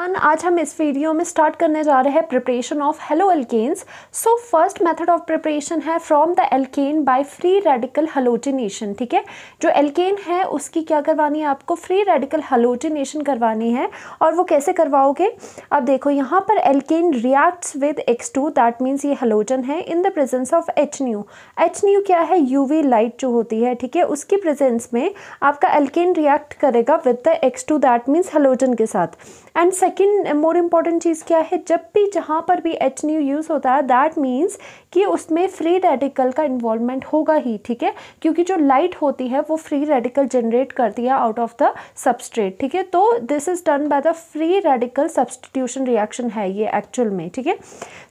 आज हम इस वीडियो में स्टार्ट करने जा रहे हैं preparation of halo alkanes so first method of preparation है from the alkane by free radical halogenation ठीक है जो एल्केन है उसकी क्या करवानी है आपको फ्री रेडिकल हलोजिनेशन करवानी है और वो कैसे करवाओगे अब देखो यहाँ पर alkane reacts with X two that means ये हलोजन है in the presence of H nu H nu क्या है यू वी लाइट जो होती है ठीक है उसकी प्रेजेंस में आपका एल्केन रिएक्ट करेगा with the X two that means halogen के साथ एंड सेकेंड मोर इम्पॉर्टेंट चीज़ क्या है जब भी जहाँ पर भी एच न्यू यूज़ होता है दैट मीन्स कि उसमें फ्री रेडिकल का इन्वॉल्वमेंट होगा ही ठीक है क्योंकि जो लाइट होती है वो फ्री रेडिकल जनरेट करती है आउट ऑफ द सबस्ट्रेट ठीक है तो this is done by the free radical substitution reaction है ये एक्चुअल में ठीक है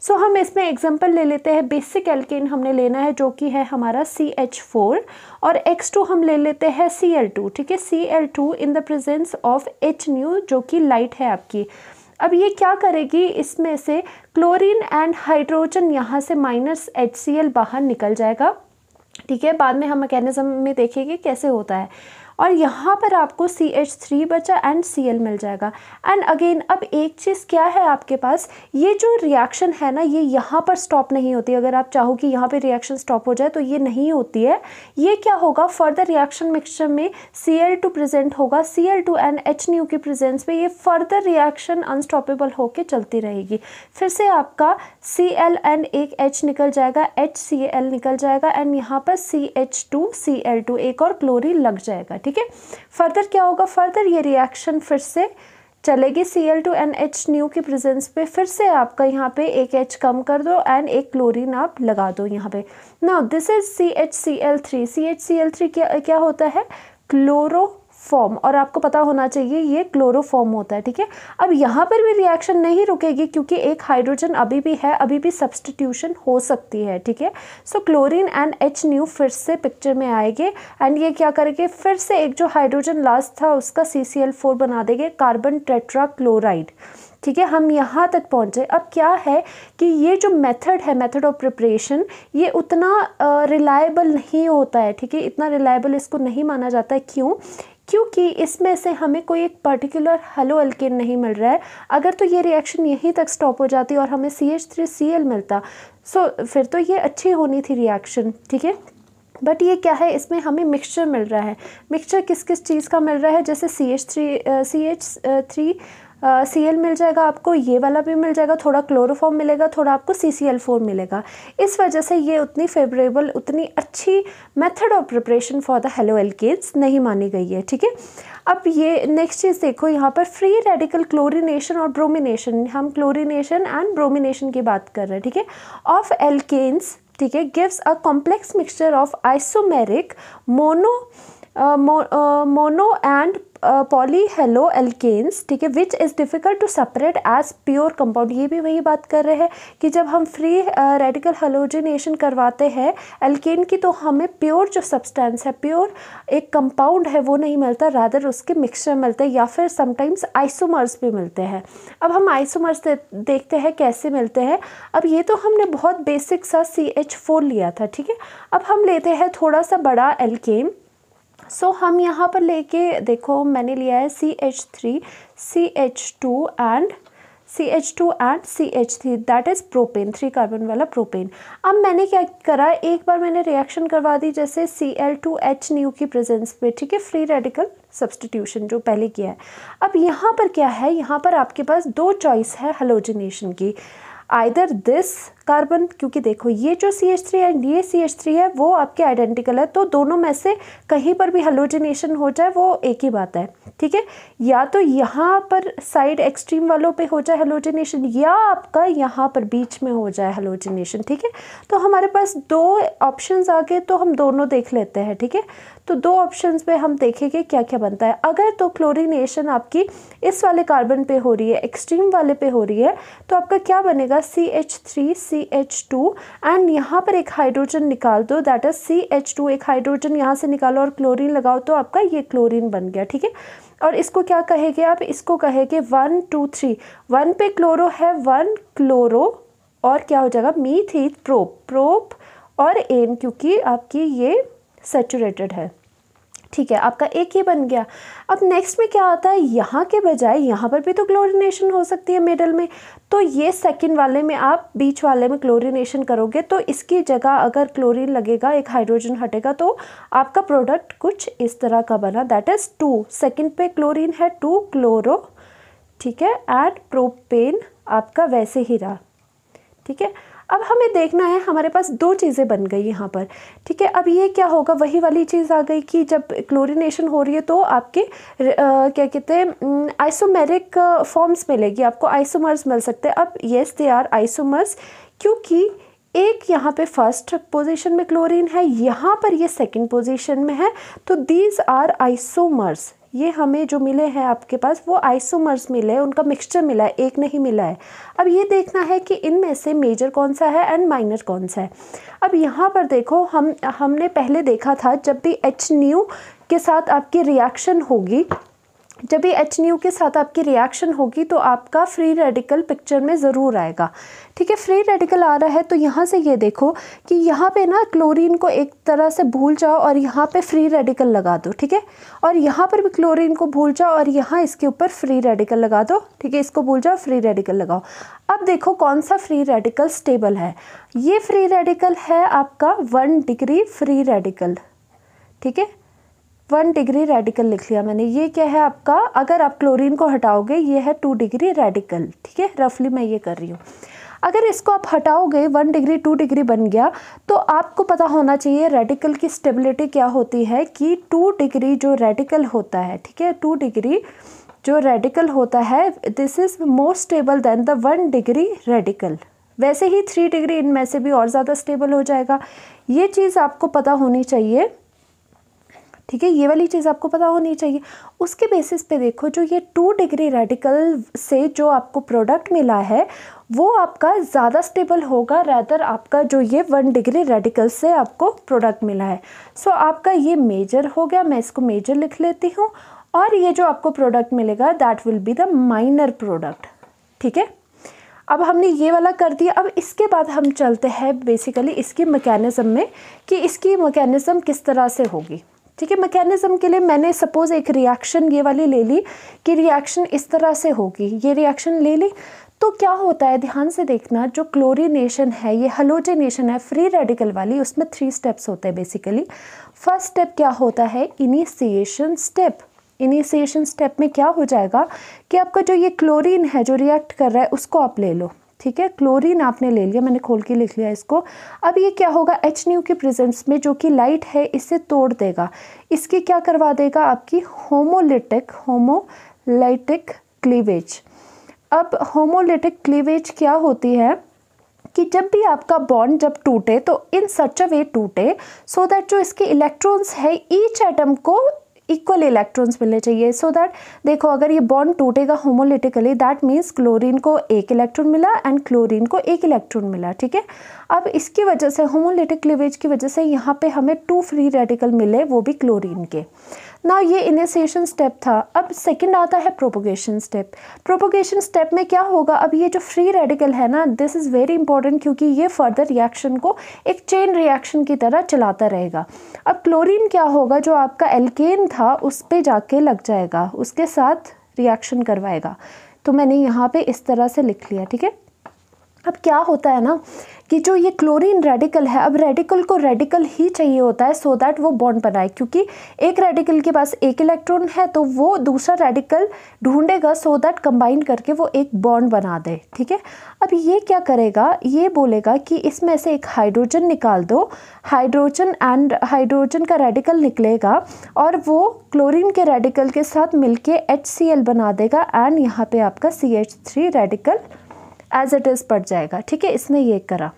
सो हम इसमें एग्जाम्पल ले लेते हैं बेसिक एल्केन हमने लेना है जो कि है हमारा सी एच फोर और एक्स टू हम ले लेते हैं सी एल टू ठीक है C L two in the presence of H nu जो कि लाइट है आपकी अब ये क्या करेगी इसमें से क्लोरीन एंड हाइड्रोजन यहाँ से माइनस एच बाहर निकल जाएगा ठीक है बाद में हम मैकेनिज़्म में देखेंगे कैसे होता है और यहाँ पर आपको सी एच थ्री बचा एंड सी एल मिल जाएगा एंड अगेन अब एक चीज़ क्या है आपके पास ये जो रिएक्शन है ना ये यहाँ पर स्टॉप नहीं होती अगर आप चाहो कि यहाँ पर रिएक्शन स्टॉप हो जाए तो ये नहीं होती है ये क्या होगा फर्दर रिएक्शन मिक्सचर में सी एल टू प्रेजेंट होगा C L two and H nu के प्रेजेंस में ये फर्दर रिएक्शन अनस्टॉपेबल होकर चलती रहेगी फिर से आपका सी एल एंड एक एच निकल जाएगा एच सी एल निकल जाएगा एंड यहाँ पर C H two C L two एक और क्लोरी लग जाएगा ठीक है फर्दर क्या होगा फर्दर ये रिएक्शन फिर से चलेगी C L two and H nu की प्रेजेंस पे फिर से आपका यहाँ पे एक एच कम कर दो एंड एक क्लोरीन आप लगा दो यहाँ पे now this is C H C L three C H C L three क्या क्या होता है क्लोरो फॉर्म और आपको पता होना चाहिए ये क्लोरोफॉर्म होता है ठीक है अब यहाँ पर भी रिएक्शन नहीं रुकेगी क्योंकि एक हाइड्रोजन अभी भी है अभी भी सब्सटीट्यूशन हो सकती है ठीक है so chlorine and H nu फिर से पिक्चर में आएंगे एंड ये क्या करेंगे फिर से एक जो हाइड्रोजन लास्ट था उसका सी सी एल फोर बना देंगे कार्बन टेट्रा क्लोराइड ठीक है हम यहाँ तक पहुँचे अब क्या है कि ये जो मेथड है मेथड ऑफ प्रिपरेशन ये उतना रिलायबल नहीं होता है ठीक है इतना रिलायबल इसको नहीं माना जाता है क्यों क्योंकि इसमें से हमें कोई एक पर्टिकुलर हेलो अल्किन नहीं मिल रहा है अगर तो ये रिएक्शन यहीं तक स्टॉप हो जाती और हमें C H three C L मिलता सो फिर तो ये अच्छी होनी थी रिएक्शन ठीक है बट ये क्या है इसमें हमें मिक्सचर मिल रहा है मिक्सचर किस किस चीज़ का मिल रहा है जैसे C H three C H three C L मिल जाएगा आपको ये वाला भी मिल जाएगा थोड़ा क्लोरोफॉर्म मिलेगा थोड़ा आपको सी सी एल फोर मिलेगा इस वजह से ये उतनी फेवरेबल उतनी अच्छी method of preparation for the halo alkanes नहीं मानी गई है ठीक है अब ये नेक्स्ट चीज़ देखो यहाँ पर फ्री रेडिकल क्लोरीनेशन और ब्रोमिनेशन हम क्लोरीनेशन एंड ब्रोमिनेशन की बात कर रहे हैं ठीक है ऑफ एल्केन्स ठीक है gives a complex mixture of isomeric mono mono and poly halo alkanes ठीक है which is difficult to separate as pure compound ये भी वही बात कर रहे हैं कि जब हम फ्री रेडिकल हेलोजिनेशन करवाते हैं एल्केन की तो हमें प्योर जो सब्सटेंस है प्योर एक कंपाउंड है वो नहीं मिलता रादर उसके मिक्सचर मिलते हैं या फिर समटाइम्स आइसोमर्स भी मिलते हैं अब हम आइसोमर्स दे, देखते हैं कैसे मिलते हैं अब ये तो हमने बहुत बेसिक सा सी एच फोर लिया था ठीक है अब हम लेते हैं थोड़ा सा बड़ा एल्केन सो so, हम यहाँ पर लेके देखो मैंने लिया है C H three C H two and C H two and C H three that is propane three carbon वाला प्रोपेन अब मैंने क्या करा एक बार मैंने रिएक्शन करवा दी जैसे C L two H nu की प्रेजेंस में ठीक है फ्री रेडिकल सब्सटीट्यूशन जो पहले किया है अब यहाँ पर क्या है यहाँ पर आपके पास दो चॉइस है हलोजिनेशन की आइदर दिस कार्बन क्योंकि देखो ये जो सी एच थ्री एंड ये सी एच थ्री है वो आपके आइडेंटिकल है तो दोनों में से कहीं पर भी हेलोजिनेशन हो जाए वो एक ही बात है ठीक है या तो यहाँ पर साइड एक्सट्रीम वालों पे हो जाए हेलोजिनेशन या आपका यहाँ पर बीच में हो जाए हेलोजिनेशन ठीक है तो हमारे पास दो ऑप्शन आ गए तो हम दोनों देख लेते हैं ठीक है तो दो ऑप्शन पे हम देखेंगे क्या क्या बनता है अगर तो क्लोरीनेशन आपकी इस वाले कार्बन पे हो रही है एक्सट्रीम वाले पे हो रही है तो आपका क्या बनेगा C H three C C H two and यहाँ पर एक हाइड्रोजन निकाल दो that is C H two एक हाइड्रोजन यहाँ से निकालो और क्लोरीन लगाओ तो आपका ये क्लोरीन बन गया ठीक है और इसको क्या कहेंगे आप इसको कहेंगे वन टू थ्री वन पे क्लोरो है वन क्लोरो और क्या हो जाएगा मीथ प्रोप प्रोप और एन क्योंकि आपकी ये सेचुरेटेड है ठीक है आपका एक ही बन गया अब नेक्स्ट में क्या आता है यहाँ के बजाय यहाँ पर भी तो क्लोरिनेशन हो सकती है मिडल में तो ये सेकंड वाले में आप बीच वाले में क्लोरिनेशन करोगे तो इसकी जगह अगर क्लोरीन लगेगा एक हाइड्रोजन हटेगा तो आपका प्रोडक्ट कुछ इस तरह का बना दैट इज़ टू सेकेंड पे क्लोरीन है टू क्लोरो ठीक है एंड प्रोपेन आपका वैसे ही रहा ठीक है अब हमें देखना है हमारे पास दो चीज़ें बन गई यहाँ पर ठीक है अब ये क्या होगा वही वाली चीज़ आ गई कि जब क्लोरिनेशन हो रही है तो आपके आ, क्या कहते हैं आइसोमेरिक फॉर्म्स मिलेगी आपको आइसोमर्स मिल सकते हैं अब येस दे आर आइसोमर्स क्योंकि एक यहाँ पे फर्स्ट पोजीशन में क्लोरीन है यहाँ पर ये सेकंड पोजीशन में है तो दीज आर आइसोमर्स ये हमें जो मिले हैं आपके पास वो आइसोमर्स मिले हैं उनका मिक्सचर मिला है एक नहीं मिला है अब ये देखना है कि इनमें से मेजर कौन सा है एंड माइनर कौन सा है अब यहाँ पर देखो हम हमने पहले देखा था जब भी एच न्यू के साथ आपकी रिएक्शन होगी जब ये एच के साथ आपकी रिएक्शन होगी तो आपका फ्री रेडिकल पिक्चर में ज़रूर आएगा ठीक है फ्री रेडिकल आ रहा है तो यहाँ से ये देखो कि यहाँ पे ना क्लोरीन को एक तरह से भूल जाओ और यहाँ पे फ्री रेडिकल लगा दो ठीक है और यहाँ पर भी क्लोरीन को भूल जाओ और यहाँ इसके ऊपर फ्री रेडिकल लगा दो ठीक है इसको भूल जाओ फ्री रेडिकल लगाओ अब देखो कौन सा फ्री रेडिकल स्टेबल है ये फ्री रेडिकल है आपका वन डिग्री फ्री रेडिकल ठीक है वन डिग्री रेडिकल लिख लिया मैंने ये क्या है आपका अगर आप क्लोरीन को हटाओगे ये है टू डिग्री रेडिकल ठीक है रफली मैं ये कर रही हूँ अगर इसको आप हटाओगे वन डिग्री टू डिग्री बन गया तो आपको पता होना चाहिए रेडिकल की स्टेबिलिटी क्या होती है कि टू डिग्री जो रेडिकल होता है ठीक है टू डिग्री जो रेडिकल होता है this is more stable than the one degree radical वैसे ही थ्री डिग्री इनमें से भी और ज़्यादा स्टेबल हो जाएगा ये चीज़ आपको पता होनी चाहिए ठीक है ये वाली चीज़ आपको पता होनी चाहिए उसके बेसिस पे देखो जो ये टू डिग्री रेडिकल से जो आपको प्रोडक्ट मिला है वो आपका ज़्यादा स्टेबल होगा रैदर आपका जो ये वन डिग्री रेडिकल से आपको प्रोडक्ट मिला है सो so, आपका ये मेजर हो गया मैं इसको मेजर लिख लेती हूँ और ये जो आपको प्रोडक्ट मिलेगा that will be the minor product ठीक है अब हमने ये वाला कर दिया अब इसके बाद हम चलते हैं बेसिकली इसकी मैकेनिज़्म में कि इसकी मैकेनिज़्म किस तरह से होगी ठीक है मैकेनिज़्म के लिए मैंने सपोज़ एक रिएक्शन ये वाली ले ली कि रिएक्शन इस तरह से होगी ये रिएक्शन ले ली तो क्या होता है ध्यान से देखना जो क्लोरीनेशन है ये हलोजिनेशन है फ्री रेडिकल वाली उसमें थ्री स्टेप्स होते हैं बेसिकली फर्स्ट स्टेप क्या होता है इनिशिएशन स्टेप इनिशिएशन स्टेप में क्या हो जाएगा कि आपका जो ये क्लोरीन है जो रिएक्ट कर रहा है उसको आप ले लो ठीक है क्लोरीन आपने ले लिया मैंने खोल के लिख लिया इसको अब ये क्या होगा एच न्यू के प्रेजेंस में जो कि लाइट है इसे तोड़ देगा इसके क्या करवा देगा आपकी होमोलिटिक होमोलाइटिक क्लीवेज अब होमोलिटिक क्लीवेज क्या होती है कि जब भी आपका बॉन्ड जब टूटे तो इन सच अ वे टूटे सो दैट जो इसके इलेक्ट्रॉन्स है ईच एटम को इक्वल इलेक्ट्रॉन्स मिलने चाहिए सो so दैट देखो अगर ये बॉन्ड टूटेगा होमोलिटिकली दैट मीन्स क्लोरीन को एक इलेक्ट्रॉन मिला एंड क्लोरीन को एक इलेक्ट्रॉन मिला ठीक है अब इसकी वजह से होमोलिटिक क्लीवेज की वजह से यहाँ पे हमें टू फ्री रेडिकल मिले वो भी क्लोरीन के ना ये इनिशिएशन स्टेप था अब सेकंड आता है प्रोपोगेशन स्टेप प्रोपोगेशन स्टेप में क्या होगा अब ये जो फ्री रेडिकल है ना दिस इज़ वेरी इंपॉर्टेंट क्योंकि ये फर्दर रिएक्शन को एक चेन रिएक्शन की तरह चलाता रहेगा अब क्लोरीन क्या होगा जो आपका एल्केन था उस पर जाके लग जाएगा उसके साथ रिएक्शन करवाएगा तो मैंने यहाँ पे इस तरह से लिख लिया ठीक है अब क्या होता है ना कि जो ये क्लोरीन रेडिकल है अब रेडिकल को रेडिकल ही चाहिए होता है सो so दैट वो बॉन्ड बनाए क्योंकि एक रेडिकल के पास एक इलेक्ट्रॉन है तो वो दूसरा रेडिकल ढूंढेगा सो दैट कंबाइन करके वो एक बॉन्ड बना दे ठीक है अब ये क्या करेगा ये बोलेगा कि इसमें से एक हाइड्रोजन निकाल दो हाइड्रोजन एंड हाइड्रोजन का रेडिकल निकलेगा और वो क्लोरिन के रेडिकल के साथ मिल एच बना देगा एंड यहाँ पर आपका C radical as it is पड़ जाएगा ठीक है इसने ये करा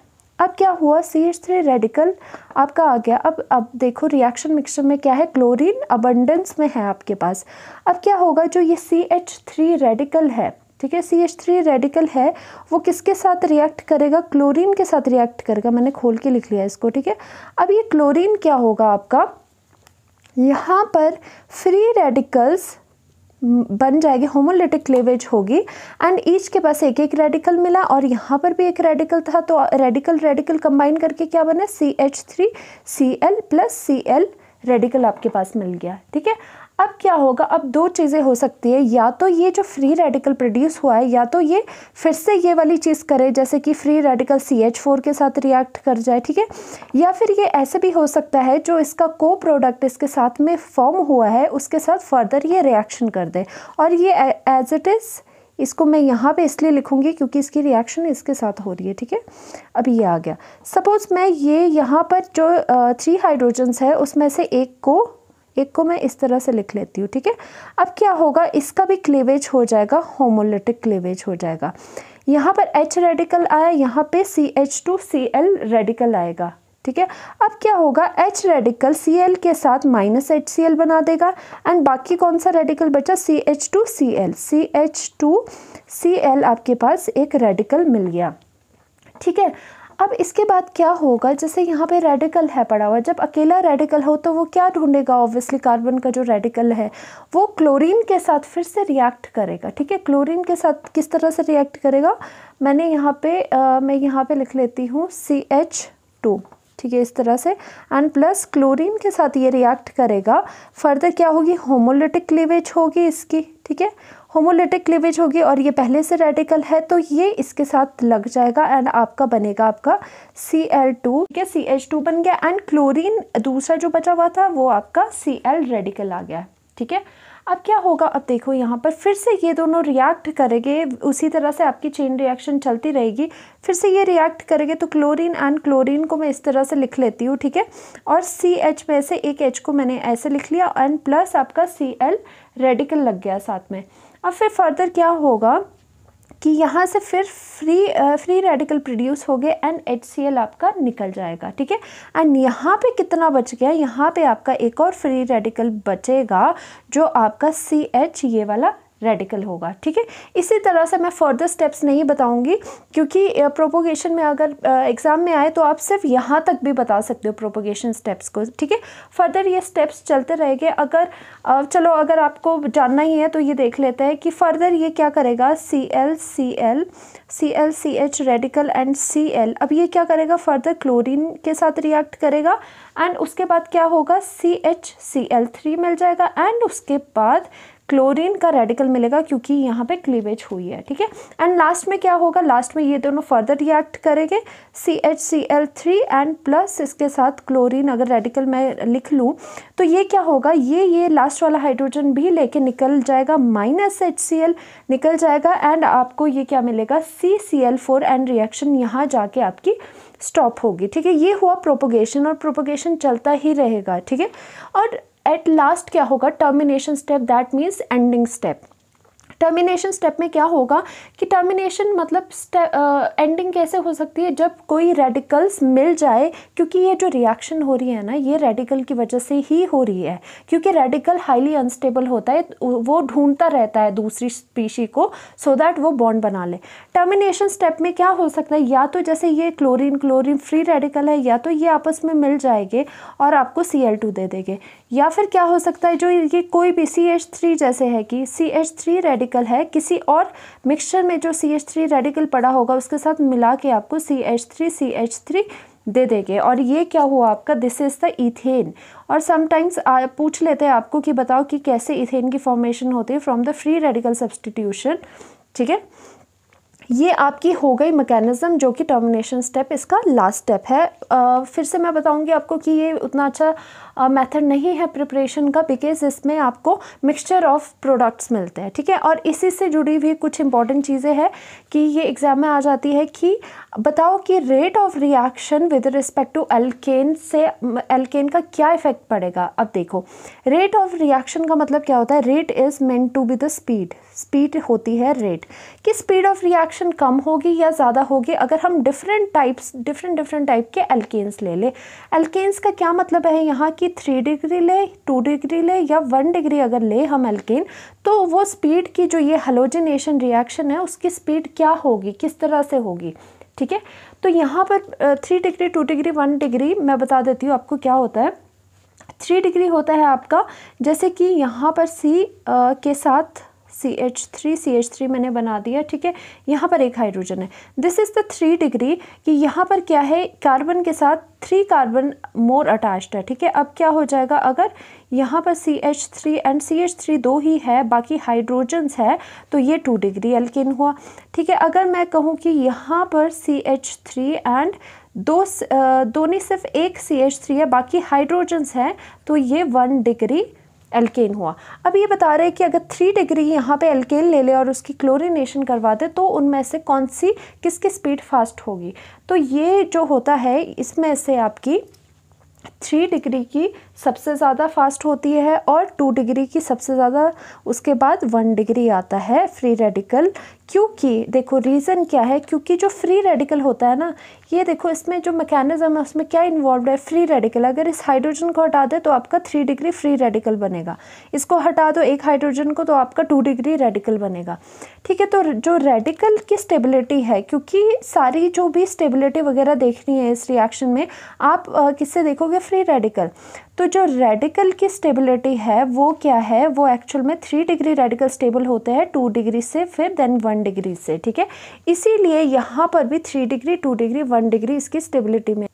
अब क्या हुआ सी एच थ्री रेडिकल आपका आ गया अब अब देखो रिएक्शन मिक्सचर में क्या है क्लोरीन अबंडेंस में है आपके पास अब क्या होगा जो ये सी एच थ्री रेडिकल है ठीक है सी एच थ्री रेडिकल है वो किसके साथ रिएक्ट करेगा क्लोरीन के साथ रिएक्ट करेगा मैंने खोल के लिख लिया इसको ठीक है अब ये क्लोरीन क्या होगा आपका यहाँ पर फ्री रेडिकल्स बन जाएगी होमोलिटिक क्लेवेज होगी एंड ईच के पास एक एक रेडिकल मिला और यहाँ पर भी एक रेडिकल था तो रेडिकल रेडिकल कंबाइन करके क्या बना C H three C L plus C L radical आपके पास मिल गया ठीक है अब क्या होगा अब दो चीज़ें हो सकती है या तो ये जो फ्री रेडिकल प्रोड्यूस हुआ है या तो ये फिर से ये वाली चीज़ करे जैसे कि free radical C H four के साथ रिएक्ट कर जाए ठीक है या फिर ये ऐसे भी हो सकता है जो इसका को प्रोडक्ट इसके साथ में फॉर्म हुआ है उसके साथ फर्दर ये रिएक्शन कर दे और ये एज इट इज़ इसको मैं यहाँ पे इसलिए लिखूँगी क्योंकि इसकी रिएक्शन इसके साथ हो रही है ठीक है अब ये आ गया सपोज़ मैं ये यहाँ पर जो थ्री हाइड्रोजन्स है उसमें से एक को एक को मैं इस तरह से लिख लेती हूँ ठीक है अब क्या होगा इसका भी क्लेवेज हो जाएगा होमोलिटिक क्लेवेज हो जाएगा यहाँ पर H रेडिकल आया यहाँ पे C H two C L radical आएगा ठीक है अब क्या होगा एच रेडिकल सी एल के साथ माइनस एच सी एल बना देगा एंड बाकी कौन सा रेडिकल बचा C H two C L C H two C L आपके पास एक रेडिकल मिल गया ठीक है अब इसके बाद क्या होगा जैसे यहाँ पे रेडिकल है पड़ा हुआ जब अकेला रेडिकल हो तो वो क्या ढूंढेगा ऑब्वियसली कार्बन का जो रेडिकल है वो क्लोरीन के साथ फिर से रिएक्ट करेगा ठीक है क्लोरीन के साथ किस तरह से रिएक्ट करेगा मैंने यहाँ पे आ, मैं यहाँ पे लिख लेती हूँ सी एच टू ठीक है इस तरह से एंड प्लस क्लोरीन के साथ ये रिएक्ट करेगा फर्दर क्या होगी होमोलिटिक क्लीवेज होगी इसकी ठीक है होमोलिटिक क्लीवेज होगी और ये पहले से रेडिकल है तो ये इसके साथ लग जाएगा एंड आपका बनेगा आपका सी एल टू ठीक है सी एच टू बन गया एंड क्लोरीन दूसरा जो बचा हुआ था वो आपका सी एल रेडिकल आ गया ठीक है अब क्या होगा अब देखो यहाँ पर फिर से ये दोनों रिएक्ट करेंगे उसी तरह से आपकी चेन रिएक्शन चलती रहेगी फिर से ये रिएक्ट करेंगे तो क्लोरीन एंड क्लोरीन को मैं इस तरह से लिख लेती हूँ ठीक है और सी एच में से एक एच को मैंने ऐसे लिख लिया एंड प्लस आपका सी एल रेडिकल लग गया साथ में अब फिर फर्दर क्या होगा कि यहाँ से फिर फ्री फ्री रेडिकल प्रोड्यूस हो गए एंड एच आपका निकल जाएगा ठीक है एंड यहाँ पे कितना बच गया यहाँ पे आपका एक और फ्री रेडिकल बचेगा जो आपका सी एच ये वाला रेडिकल होगा ठीक है इसी तरह से मैं फर्दर स्टेप्स नहीं बताऊंगी क्योंकि प्रोपोगेशन में अगर एग्ज़ाम में आए तो आप सिर्फ यहाँ तक भी बता सकते हो प्रोपोगेशन स्टेप्स को ठीक है फर्दर ये स्टेप्स चलते रहेंगे अगर चलो अगर आपको जानना ही है तो ये देख लेते हैं कि फर्दर ये क्या करेगा C L C L C L C H radical and C L अब ये क्या करेगा फर्दर क्लोरिन के साथ रिएक्ट करेगा एंड उसके बाद क्या होगा C H C L three मिल जाएगा एंड उसके बाद क्लोरीन का रेडिकल मिलेगा क्योंकि यहाँ पे क्लीवेज हुई है ठीक है एंड लास्ट में क्या होगा लास्ट में ये दोनों फर्दर रिएक्ट करेंगे C H C L three and plus इसके साथ क्लोरीन अगर रेडिकल मैं लिख लूँ तो ये क्या होगा ये ये लास्ट वाला हाइड्रोजन भी लेके निकल जाएगा माइनस एच सी एल निकल जाएगा एंड आपको ये क्या मिलेगा C C L four and reaction यहाँ जाके आपकी स्टॉप होगी ठीक है ये हुआ प्रोपोगेशन और प्रोपोगेशन चलता ही रहेगा ठीक है और एट लास्ट क्या होगा termination step that means ending step termination step में क्या होगा कि टर्मिनेशन मतलब एंडिंग कैसे हो सकती है जब कोई रेडिकल्स मिल जाए क्योंकि ये जो रिएक्शन हो रही है ना ये रेडिकल की वजह से ही हो रही है क्योंकि रेडिकल हाईली अनस्टेबल होता है तो वो ढूंढता रहता है दूसरी स्पीशी को सो so दैट वो बॉन्ड बना ले टर्मिनेशन स्टेप में क्या हो सकता है या तो जैसे ये क्लोरिन क्लोरिन फ्री रेडिकल है या तो ये आपस में मिल जाएंगे और आपको सी एल टू दे देंगे या फिर क्या हो सकता है जो ये कोई भी सी एच थ्री जैसे है कि C H three radical radical है किसी और मिक्सचर में जो सी एच थ्री रेडिकल पड़ा होगा उसके साथ मिला के आपको C H three C H three दे देंगे और ये क्या हुआ आपका दिस इज़ द इथेन और समटाइम्स पूछ लेते हैं आपको कि बताओ कि कैसे इथेन की फॉर्मेशन होती है from the free radical substitution ठीक है ये आपकी हो गई मैकेनिज़्म जो कि टर्मिनेशन स्टेप इसका लास्ट स्टेप है आ, फिर से मैं बताऊंगी आपको कि ये उतना अच्छा मेथड नहीं है प्रिपरेशन का बिकॉज इसमें आपको मिक्सचर ऑफ प्रोडक्ट्स मिलते हैं ठीक है और इसी से जुड़ी हुई कुछ इंपॉर्टेंट चीज़ें हैं कि ये एग्ज़ाम में आ जाती है कि बताओ कि rate of reaction with respect to alkane से एल्केन का क्या इफेक्ट पड़ेगा अब देखो रेट ऑफ रिएक्शन का मतलब क्या होता है rate is meant to be the speed speed होती है रेट कि स्पीड ऑफ रिएक्शन कम होगी या ज़्यादा होगी अगर हम different types different different type के एल्केन्स ले लें एल्केन्स का क्या मतलब है यहाँ कि थ्री डिग्री ले टू डिग्री ले या वन डिग्री अगर ले हम एल्केन तो वो स्पीड की जो ये हलोजिनेशन रिएक्शन है उसकी स्पीड क्या होगी किस तरह से होगी ठीक है तो यहाँ पर three degree two degree one degree मैं बता देती हूँ आपको क्या होता है थ्री डिग्री होता है आपका जैसे कि यहाँ पर सी के साथ C H three C H three मैंने बना दिया ठीक है यहाँ पर एक हाइड्रोजन है this is the three degree कि यहाँ पर क्या है कार्बन के साथ थ्री कार्बन मोर अटैच्ड है ठीक है अब क्या हो जाएगा अगर यहाँ पर C H three and C H three दो ही है बाकी हाइड्रोजन्स है तो ये टू डिग्री एल्किन हुआ ठीक है अगर मैं कहूँ कि यहाँ पर सी एच थ्री एंड दो दोनों सिर्फ एक सी एच थ्री है बाकी हाइड्रोजन्स हैं तो ये वन डिग्री एल्केन हुआ अब ये बता रहे हैं कि अगर थ्री डिग्री यहाँ पे एल्केन ले ले और उसकी क्लोरीनेशन करवा दे तो उनमें से कौन सी किसकी स्पीड फास्ट होगी तो ये जो होता है इसमें से आपकी थ्री डिग्री की सबसे ज़्यादा फास्ट होती है और टू डिग्री की सबसे ज़्यादा उसके बाद वन डिग्री आता है फ्री रेडिकल क्योंकि देखो रीज़न क्या है क्योंकि जो फ्री रेडिकल होता है ना ये देखो इसमें जो मैकेनिज़्म है उसमें क्या इन्वॉल्व है फ्री रेडिकल अगर इस हाइड्रोजन को हटा दे तो आपका थ्री डिग्री फ्री रेडिकल बनेगा इसको हटा दो एक हाइड्रोजन को तो आपका टू डिग्री रेडिकल बनेगा ठीक है तो जो रेडिकल की स्टेबिलिटी है क्योंकि सारी जो भी स्टेबिलिटी वगैरह देखनी है इस रिएक्शन में आप किससे देखोगे फ्री रेडिकल तो जो रेडिकल की स्टेबिलिटी है वो क्या है वो एक्चुअल में थ्री डिग्री रेडिकल स्टेबल होते हैं टू डिग्री से फिर देन वन डिग्री से ठीक है इसीलिए यहाँ पर भी three degree two degree one degree इसकी स्टेबिलिटी में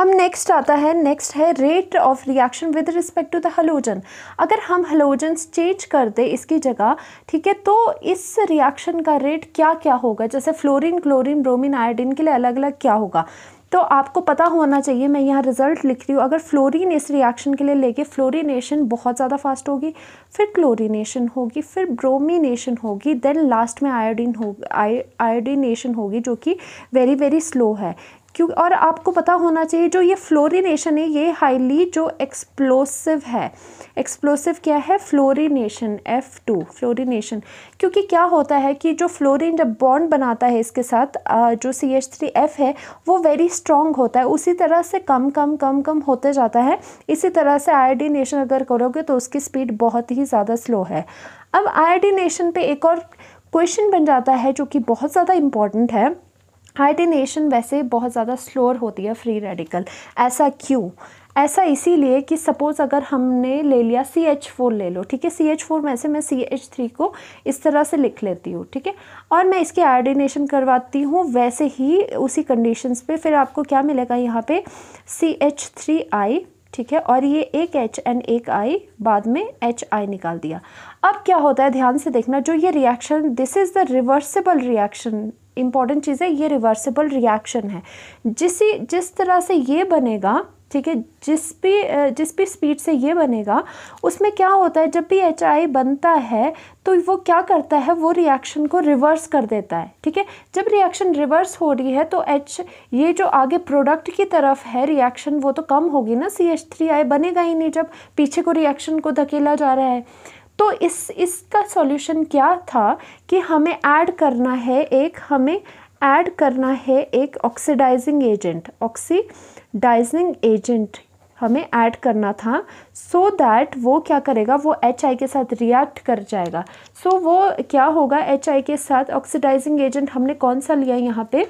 अब नेक्स्ट आता है नेक्स्ट है rate of reaction with respect to the halogen अगर हम हलोजन्स चेंज कर दें इसकी जगह ठीक है तो इस रिएक्शन का रेट क्या क्या होगा जैसे फ्लोरीन क्लोरीन ब्रोमीन आयोडीन के लिए अलग अलग क्या होगा तो आपको पता होना चाहिए मैं यहाँ रिजल्ट लिख रही हूँ अगर फ्लोरीन इस रिएक्शन के लिए लेके फ्लोरीनेशन बहुत ज़्यादा फास्ट होगी फिर क्लोरीनेशन होगी फिर ब्रोमिनेशन होगी देन लास्ट में आयोडीन हो आयोडीनेशन होगी जो कि वेरी वेरी स्लो है क्यों और आपको पता होना चाहिए जो ये फ्लोरिनेशन है ये हाईली जो एक्सप्लोसिव है एक्सप्लोसिव क्या है फ्लोरीनेशन एफ टू फ्लोरिनेशन क्योंकि क्या होता है कि जो फ्लोरिन जब बॉन्ड बनाता है इसके साथ जो सी एच थ्री एफ है वो वेरी स्ट्रॉन्ग होता है उसी तरह से कम कम कम कम होते जाता है इसी तरह से आयोडिनेशन अगर करोगे तो उसकी स्पीड बहुत ही ज़्यादा स्लो है अब आयोडिनेशन पे एक और क्वेश्चन बन जाता है जो कि बहुत ज़्यादा इम्पॉर्टेंट है हाइटेनेशन वैसे बहुत ज़्यादा स्लोअर होती है फ्री रेडिकल ऐसा क्यों ऐसा इसीलिए कि सपोज़ अगर हमने ले लिया सी एच फोर ले लो ठीक है सी एच फोर में से मैं सी एच थ्री को इस तरह से लिख लेती हूँ ठीक है और मैं इसकी आयोडिनेशन करवाती हूँ वैसे ही उसी कंडीशंस पे फिर आपको क्या मिलेगा यहाँ पे सी एच थ्री आई ठीक है और ये एक एच एंड एक आई बाद में एच आई निकाल दिया अब क्या होता है ध्यान से देखना जो ये reaction this is the reversible reaction important चीज़ है ये रिवर्सिबल रिएक्शन है जिस जिस तरह से ये बनेगा ठीक है जिस भी जिस भी स्पीड से ये बनेगा उसमें क्या होता है जब भी एच आई बनता है तो वो क्या करता है वो रिएक्शन को रिवर्स कर देता है ठीक है जब रिएक्शन रिवर्स हो रही है तो एच ये जो आगे प्रोडक्ट की तरफ है रिएक्शन वो तो कम होगी ना सी एच थ्री आई बनेगा ही नहीं जब पीछे को रिएक्शन को धकेला जा रहा है तो इस इसका सॉल्यूशन क्या था कि हमें ऐड करना है एक हमें ऐड करना है एक ऑक्सीडाइजिंग एजेंट ऑक्सीडाइजिंग एजेंट हमें ऐड करना था सो so दैट वो क्या करेगा वो एच आई के साथ रिएक्ट कर जाएगा सो so, वो क्या होगा एच आई के साथ ऑक्सीडाइजिंग एजेंट हमने कौन सा लिया यहाँ पे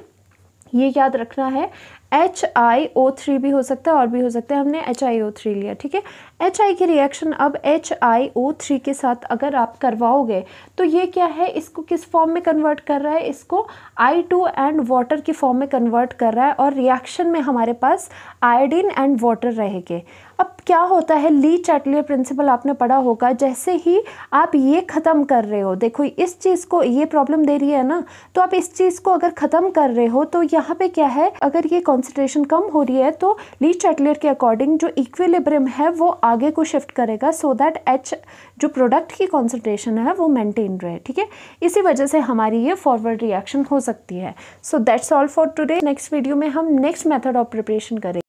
ये याद रखना है एच आई ओ थ्री भी हो सकता है और भी हो सकता है हमने एच आई ओ थ्री लिया ठीक है एच आई की रिएक्शन अब एच आई ओ थ्री के साथ अगर आप करवाओगे तो ये क्या है इसको किस फॉर्म में कन्वर्ट कर रहा है इसको आई टू एंड वाटर के फॉर्म में कन्वर्ट कर रहा है और रिएक्शन में हमारे पास आयोडीन एंड वाटर रहेंगे अब क्या होता है ली चैटलियर प्रिंसिपल आपने पढ़ा होगा जैसे ही आप ये ख़त्म कर रहे हो देखो इस चीज़ को ये प्रॉब्लम दे रही है ना तो आप इस चीज़ को अगर ख़त्म कर रहे हो तो यहाँ पे क्या है अगर ये कॉन्सेंट्रेशन कम हो रही है तो ली चैटलियर के अकॉर्डिंग जो इक्विलिब्रियम है वो आगे को शिफ्ट करेगा सो दैट एच जो प्रोडक्ट की कॉन्सेंट्रेशन है वो मेनटेन रहे ठीक है इसी वजह से हमारी ये फॉरवर्ड रिएक्शन हो सकती है so that's all for today next video में हम नेक्स्ट मेथड ऑफ प्रिपरेशन करेंगे